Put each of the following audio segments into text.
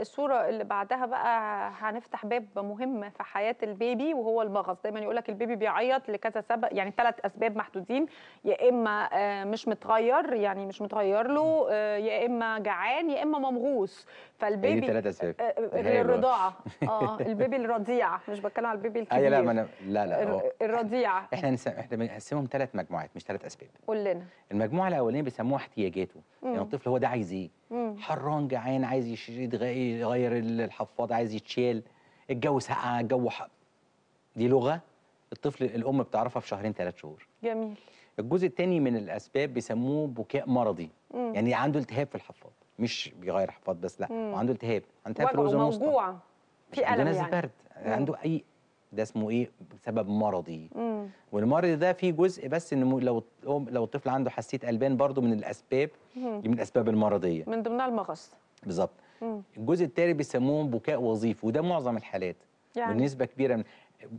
الصورة اللي بعدها بقى هنفتح باب مهم في حياة البيبي وهو المغص دايما يقولك البيبي بيعيط لكذا سبب يعني ثلاث أسباب محدودين يا إما آه، مش متغير يعني مش متغير له آه، يا إما جعان يا إما ممغوص فالبيبي ثلاث أسباب آه، الرضاعة اه البيبي الرضيع مش بتكلم على البيبي الكبير أيوة لا ما أنا لا لا الرضيعة احنا احنا بنقسمهم ثلاث مجموعات مش ثلاث أسباب قول لنا المجموعة الأولانية بيسموها احتياجاته يعني الطفل هو ده عايز إيه حران جعان عايز يغير الحفاضه عايز يتشال الجو ساقع الجو حق دي لغه الطفل الام بتعرفها في شهرين ثلاث شهور جميل الجزء الثاني من الاسباب بيسموه بكاء مرضي مم. يعني عنده التهاب في الحفاض مش بيغير حفاض بس لا مم. وعنده التهاب عنده التهاب في الوزن موجوع في الم يعني برد عنده اي ده اسمه ايه سبب مرضي مم. والمرض ده فيه جزء بس ان لو لو الطفل عنده حساسيه البان برضه من الاسباب مم. من الاسباب المرضيه من ضمنها المغص بالظبط الجزء الثاني بيسموهم بكاء وظيفي وده معظم الحالات يعني بالنسبه كبيره من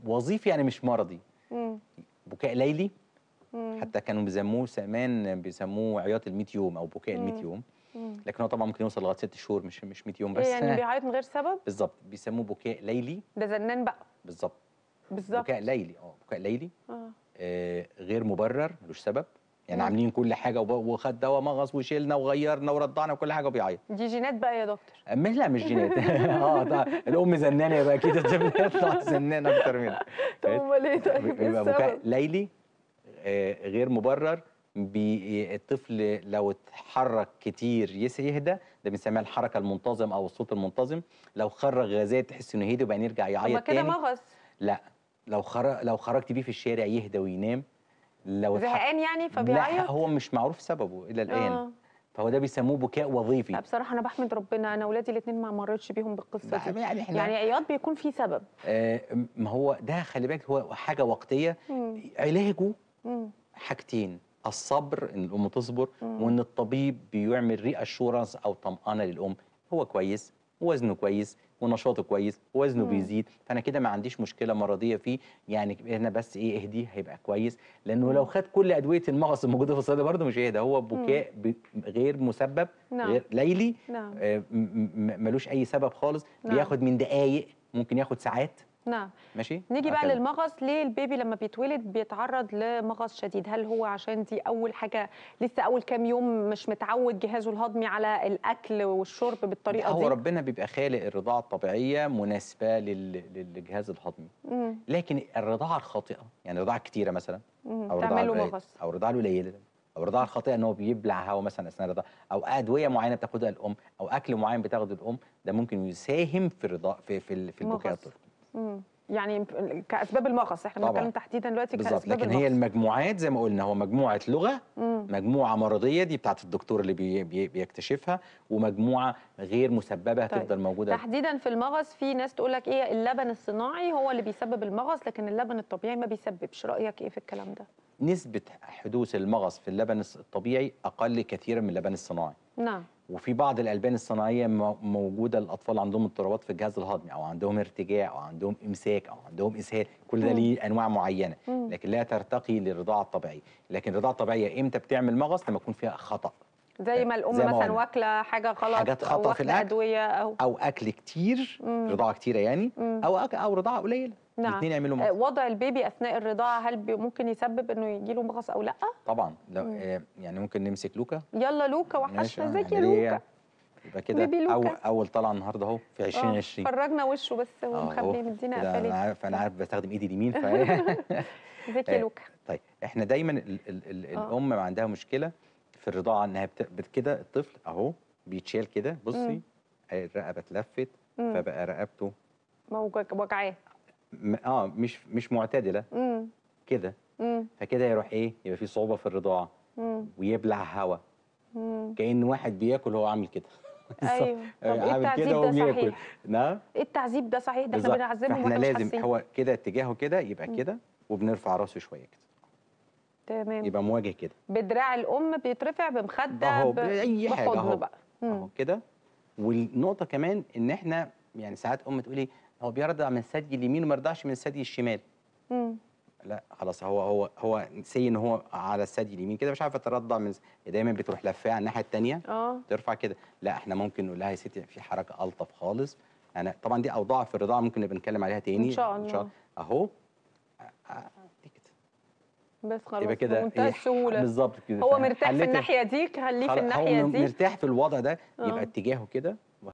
وظيفي يعني مش مرضي مم. بكاء ليلي مم. حتى كانوا بيسموه زمان بيسموه عياط ال يوم او بكاء ال يوم لكن هو طبعا ممكن يوصل لغايه ست شهور مش مش 100 يوم إيه يعني بس يعني بيعيط من غير سبب بالظبط بيسموه بكاء ليلي ده زنان بقى بالظبط بالظبط بكاء ليلي اه بكاء ليلي آه. آه غير مبرر ملوش سبب يعني مم. نعم. عاملين كل حاجه وخد دواء مغص وشيلنا وغيرنا ورضعنا وكل حاجه وبيعيط دي جينات بقى يا دكتور آه، مش لا مش جينات اه طبعا الام زنانه يبقى اكيد تطلع طيب، زنانه اكتر منها طب امال ايه طيب إيه يبقى بكاء ليلي آه غير مبرر الطفل لو اتحرك كتير يهدى ده بنسميها الحركه المنتظم او الصوت المنتظم لو خرج غازات تحس انه هدي وبعدين يرجع يعيط تاني كده مغص لا لو خرج لو خرجت بيه في الشارع يهدى وينام لو زهقان يعني فبيعيط لا هو مش معروف سببه الى الان آه. فهو ده بيسموه بكاء وظيفي لا بصراحه انا بحمد ربنا انا اولادي الاثنين ما مرتش بيهم بالقصه دي يعني, يعني, عياط بيكون فيه سبب آه ما هو ده خلي بالك هو حاجه وقتيه مم. علاجه مم. حاجتين الصبر ان الام تصبر مم. وان الطبيب بيعمل ري اشورنس او طمأنه للام هو كويس وزنه كويس ونشاطه كويس وزنه مم. بيزيد فانا كده ما عنديش مشكله مرضيه فيه يعني انا بس ايه اهديه هيبقى كويس لانه مم. لو خد كل ادويه المغص الموجوده في الصيدله برده مش هيهدى هو بكاء غير مسبب نعم. غير ليلي نعم. آه ملوش اي سبب خالص نعم. بياخد من دقائق ممكن ياخد ساعات نعم ماشي نيجي بقى للمغص ليه البيبي لما بيتولد بيتعرض لمغص شديد هل هو عشان دي اول حاجه لسه اول كام يوم مش متعود جهازه الهضمي على الاكل والشرب بالطريقه هو دي هو ربنا بيبقى خالق الرضاعه الطبيعيه مناسبه للجهاز الهضمي مم. لكن الرضاعه الخاطئه يعني رضاعه كتيره مثلا مم. او رضاعه مغص او رضاعه قليله او الرضاعه الخاطئه ان هو بيبلع هواء مثلا اثناء الرضاعه او ادويه معينه بتاخدها الام او اكل معين بتاخده الام ده ممكن يساهم في الرضاعه في في, في البكاء الطفل يعني كاسباب المغص احنا بنتكلم تحديدا دلوقتي بالظبط لكن المخص. هي المجموعات زي ما قلنا هو مجموعه لغه مم. مجموعه مرضيه دي بتاعت الدكتور اللي بي بي بيكتشفها ومجموعه غير مسببه هتفضل طيب. موجوده تحديدا في المغص في ناس تقول لك ايه اللبن الصناعي هو اللي بيسبب المغص لكن اللبن الطبيعي ما بيسببش رايك ايه في الكلام ده نسبه حدوث المغص في اللبن الطبيعي اقل كثيرا من اللبن الصناعي نعم وفي بعض الالبان الصناعيه موجوده الاطفال عندهم اضطرابات في الجهاز الهضمي او عندهم ارتجاع او عندهم امساك او عندهم اسهال كل ده ليه انواع معينه لكن لا ترتقي للرضاعه الطبيعيه لكن الرضاعه الطبيعيه امتى بتعمل مغص لما يكون فيها خطا زي ما الام زي ما مثلا واكله حاجه غلط حاجات خطا في الاكل ادويه او او اكل كتير مم. رضاعه كتيره يعني مم. او أكل او رضاعه قليله نعم الاثنين يعملوا آه، مغص وضع البيبي اثناء الرضاعه هل ممكن يسبب انه يجي له مغص او لا طبعا لو آه، يعني ممكن نمسك لوكا يلا لوكا وحشنا آه، ازيك يا يعني لوكا يبقى كده اول اول طلعه النهارده اهو في 2020 فرجنا وشه بس ومخبي مدينا قفلين انا عارف انا عارف بستخدم ايدي اليمين ف ازيك يا لوكا طيب احنا دايما الـ الـ الـ الام عندها مشكله في الرضاعه انها بت... كده الطفل اهو بيتشال كده بصي الرقبه اتلفت فبقى رقبته وجعاه اه مش مش معتدله كده فكده يروح ايه يبقى في صعوبه في الرضاعه ويبلع هواء كان واحد بياكل هو عامل كده ايوه طب ايه التعذيب ده صحيح نعم ايه التعذيب ده صحيح ده احنا بنعذبه احنا لازم هو كده اتجاهه كده يبقى كده وبنرفع راسه شويه كده تمام يبقى مواجه كده بدراع الام بيترفع بمخده اهو باي حاجه اهو كده والنقطه كمان ان احنا يعني ساعات ام تقولي إيه، هو بيرضع من الثدي اليمين وما يرضعش من الثدي الشمال مم. لا خلاص هو هو هو سي ان هو على الثدي اليمين كده مش عارفه ترضع من دايما بتروح لفاه على الناحيه الثانيه آه. ترفع كده لا احنا ممكن نقول لها يا ستي في حركه الطف خالص انا طبعا دي اوضاع في الرضاعه ممكن نبقى نتكلم عليها تاني ان شاء الله, إن شاء الله. اهو بس خلاص يبقى كده بمنتهى إيه؟ السهوله بالظبط كده هو مرتاح في الناحيه دي خليه في الناحيه دي مرتاح في الوضع ده يبقى آه. اتجاهه كده